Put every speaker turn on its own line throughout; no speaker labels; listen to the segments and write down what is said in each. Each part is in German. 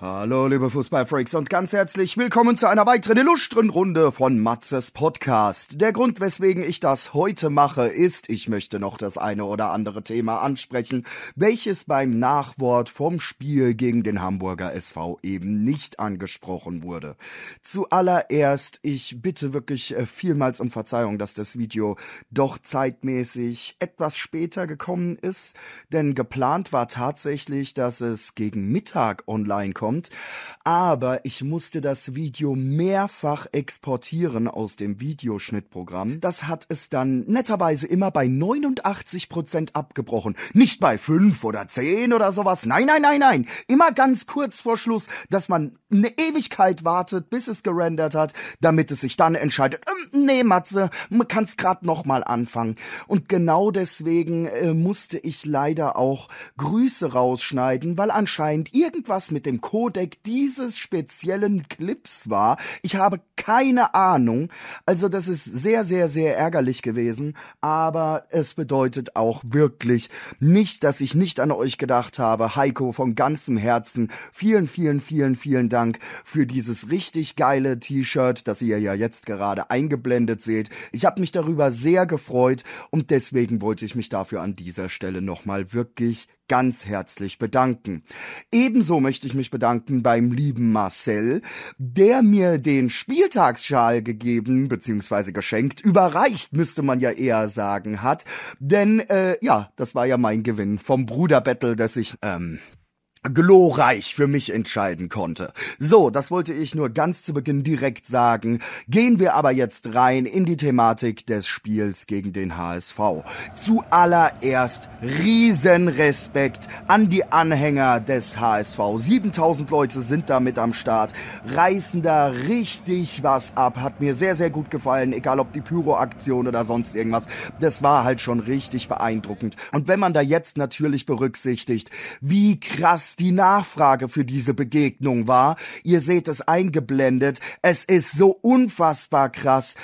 Hallo, liebe Fußballfreaks und ganz herzlich willkommen zu einer weiteren illustren Runde von Matzes Podcast. Der Grund, weswegen ich das heute mache, ist, ich möchte noch das eine oder andere Thema ansprechen, welches beim Nachwort vom Spiel gegen den Hamburger SV eben nicht angesprochen wurde. Zuallererst, ich bitte wirklich äh, vielmals um Verzeihung, dass das Video doch zeitmäßig etwas später gekommen ist, denn geplant war tatsächlich, dass es gegen Mittag online kommt kommt. Aber ich musste das Video mehrfach exportieren aus dem Videoschnittprogramm. Das hat es dann netterweise immer bei 89 Prozent abgebrochen. Nicht bei 5 oder 10 oder sowas. Nein, nein, nein, nein. Immer ganz kurz vor Schluss, dass man eine Ewigkeit wartet, bis es gerendert hat, damit es sich dann entscheidet, ähm, nee, Matze, man kann's grad nochmal anfangen. Und genau deswegen äh, musste ich leider auch Grüße rausschneiden, weil anscheinend irgendwas mit dem Codec dieses speziellen Clips war. Ich habe keine Ahnung. Also das ist sehr, sehr, sehr ärgerlich gewesen, aber es bedeutet auch wirklich nicht, dass ich nicht an euch gedacht habe. Heiko von ganzem Herzen, vielen, vielen, vielen, vielen Dank Dank für dieses richtig geile T-Shirt, das ihr ja jetzt gerade eingeblendet seht. Ich habe mich darüber sehr gefreut und deswegen wollte ich mich dafür an dieser Stelle nochmal wirklich ganz herzlich bedanken. Ebenso möchte ich mich bedanken beim lieben Marcel, der mir den Spieltagsschal gegeben bzw. geschenkt, überreicht müsste man ja eher sagen hat, denn äh, ja, das war ja mein Gewinn vom Bruderbattle, das ich ähm, glorreich für mich entscheiden konnte. So, das wollte ich nur ganz zu Beginn direkt sagen. Gehen wir aber jetzt rein in die Thematik des Spiels gegen den HSV. Zuallererst Riesenrespekt an die Anhänger des HSV. 7000 Leute sind da mit am Start, reißen da richtig was ab. Hat mir sehr, sehr gut gefallen, egal ob die Pyroaktion oder sonst irgendwas. Das war halt schon richtig beeindruckend. Und wenn man da jetzt natürlich berücksichtigt, wie krass was die Nachfrage für diese Begegnung war. Ihr seht es eingeblendet. Es ist so unfassbar krass.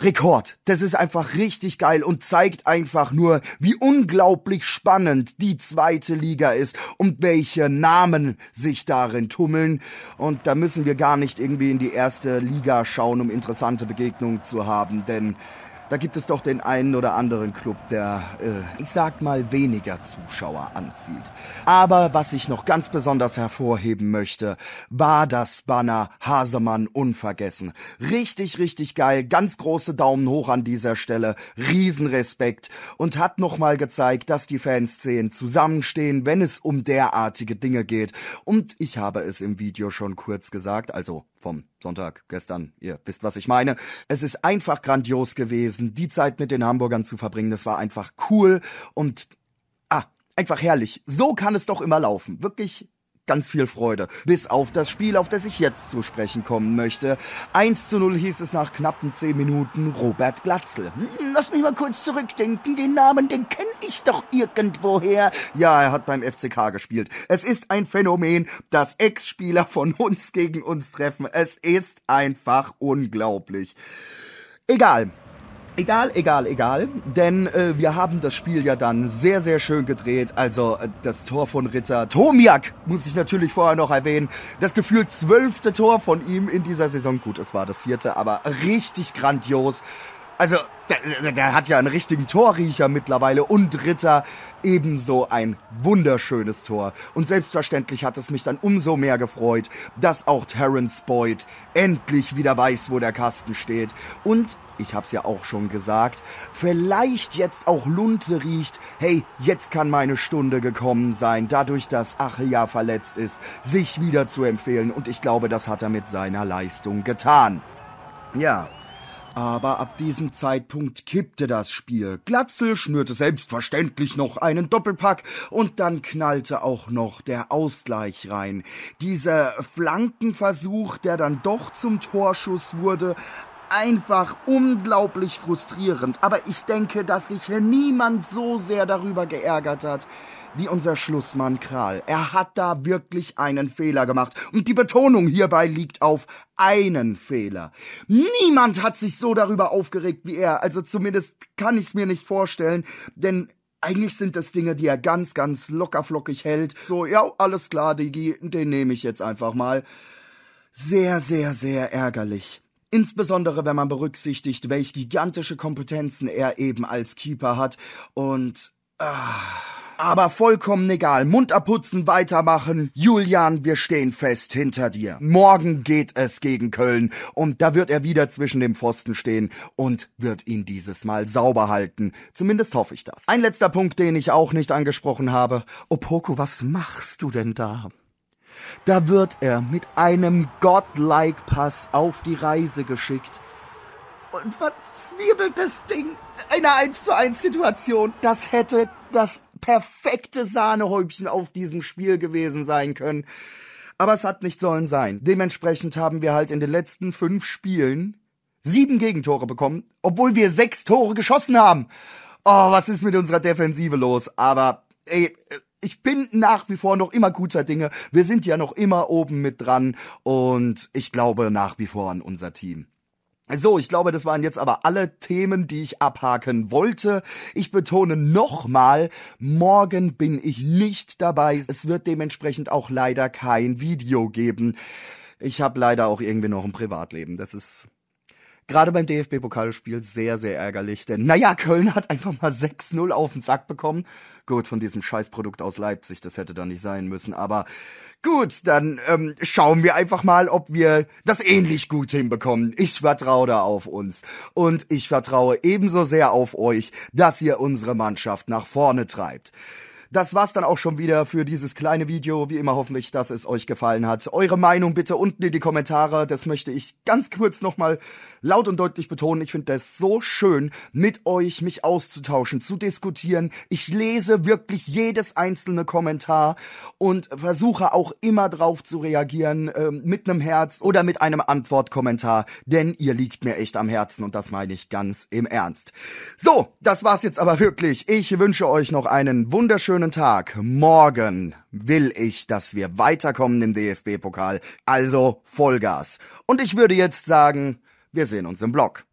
Rekord. Das ist einfach richtig geil und zeigt einfach nur, wie unglaublich spannend die zweite Liga ist und welche Namen sich darin tummeln. Und da müssen wir gar nicht irgendwie in die erste Liga schauen, um interessante Begegnungen zu haben, denn da gibt es doch den einen oder anderen Club, der, äh, ich sag mal, weniger Zuschauer anzieht. Aber was ich noch ganz besonders hervorheben möchte, war das Banner Hasemann unvergessen. Richtig, richtig geil. Ganz große Daumen hoch an dieser Stelle. Riesenrespekt. Und hat nochmal gezeigt, dass die Fanszenen zusammenstehen, wenn es um derartige Dinge geht. Und ich habe es im Video schon kurz gesagt, also vom Sonntag gestern. Ihr wisst, was ich meine. Es ist einfach grandios gewesen, die Zeit mit den Hamburgern zu verbringen. Das war einfach cool und ah, einfach herrlich. So kann es doch immer laufen. Wirklich ganz viel Freude. Bis auf das Spiel, auf das ich jetzt zu sprechen kommen möchte. 1 zu 0 hieß es nach knappen 10 Minuten Robert Glatzel. Lass mich mal kurz zurückdenken, den Namen, den kenne ich doch irgendwoher. Ja, er hat beim FCK gespielt. Es ist ein Phänomen, dass Ex-Spieler von uns gegen uns treffen. Es ist einfach unglaublich. Egal, Egal, egal, egal, denn äh, wir haben das Spiel ja dann sehr, sehr schön gedreht. Also äh, das Tor von Ritter Tomiak muss ich natürlich vorher noch erwähnen. Das gefühlt zwölfte Tor von ihm in dieser Saison. Gut, es war das vierte, aber richtig grandios. Also, der, der, hat ja einen richtigen Torriecher mittlerweile und Ritter ebenso ein wunderschönes Tor. Und selbstverständlich hat es mich dann umso mehr gefreut, dass auch Terence Boyd endlich wieder weiß, wo der Kasten steht. Und ich hab's ja auch schon gesagt, vielleicht jetzt auch Lunte riecht, hey, jetzt kann meine Stunde gekommen sein, dadurch, dass Ache ja verletzt ist, sich wieder zu empfehlen und ich glaube, das hat er mit seiner Leistung getan. Ja, aber ab diesem Zeitpunkt kippte das Spiel. Glatzel schnürte selbstverständlich noch einen Doppelpack und dann knallte auch noch der Ausgleich rein. Dieser Flankenversuch, der dann doch zum Torschuss wurde, einfach unglaublich frustrierend. Aber ich denke, dass sich hier niemand so sehr darüber geärgert hat wie unser Schlussmann Kral. Er hat da wirklich einen Fehler gemacht. Und die Betonung hierbei liegt auf einen Fehler. Niemand hat sich so darüber aufgeregt wie er. Also zumindest kann ich es mir nicht vorstellen, denn eigentlich sind das Dinge, die er ganz, ganz lockerflockig hält. So, ja, alles klar, Digi, den nehme ich jetzt einfach mal. Sehr, sehr, sehr ärgerlich. Insbesondere wenn man berücksichtigt, welch gigantische Kompetenzen er eben als Keeper hat und... Ah. Aber vollkommen egal. Mund abputzen, weitermachen. Julian, wir stehen fest hinter dir. Morgen geht es gegen Köln. Und da wird er wieder zwischen dem Pfosten stehen und wird ihn dieses Mal sauber halten. Zumindest hoffe ich das. Ein letzter Punkt, den ich auch nicht angesprochen habe. Opoku, was machst du denn da? Da wird er mit einem godlike Pass auf die Reise geschickt. Und verzwirbelt das Ding in einer 1 zu 1 Situation. Das hätte das perfekte Sahnehäubchen auf diesem Spiel gewesen sein können. Aber es hat nicht sollen sein. Dementsprechend haben wir halt in den letzten fünf Spielen sieben Gegentore bekommen, obwohl wir sechs Tore geschossen haben. Oh, was ist mit unserer Defensive los? Aber ey, äh, ich bin nach wie vor noch immer guter Dinge. Wir sind ja noch immer oben mit dran und ich glaube nach wie vor an unser Team. So, ich glaube, das waren jetzt aber alle Themen, die ich abhaken wollte. Ich betone nochmal, morgen bin ich nicht dabei. Es wird dementsprechend auch leider kein Video geben. Ich habe leider auch irgendwie noch ein Privatleben. Das ist gerade beim DFB-Pokalspiel sehr, sehr ärgerlich. Denn naja, Köln hat einfach mal 6-0 auf den Sack bekommen. Gut, von diesem Scheißprodukt aus Leipzig, das hätte da nicht sein müssen. Aber gut, dann ähm, schauen wir einfach mal, ob wir das ähnlich gut hinbekommen. Ich vertraue da auf uns. Und ich vertraue ebenso sehr auf euch, dass ihr unsere Mannschaft nach vorne treibt. Das war's dann auch schon wieder für dieses kleine Video. Wie immer hoffen wir, dass es euch gefallen hat. Eure Meinung bitte unten in die Kommentare. Das möchte ich ganz kurz nochmal laut und deutlich betonen. Ich finde das so schön, mit euch mich auszutauschen, zu diskutieren. Ich lese wirklich jedes einzelne Kommentar und versuche auch immer drauf zu reagieren äh, mit einem Herz oder mit einem Antwortkommentar, denn ihr liegt mir echt am Herzen und das meine ich ganz im Ernst. So, das war's jetzt aber wirklich. Ich wünsche euch noch einen wunderschönen schönen Tag. Morgen will ich, dass wir weiterkommen im DFB-Pokal. Also Vollgas. Und ich würde jetzt sagen, wir sehen uns im Blog.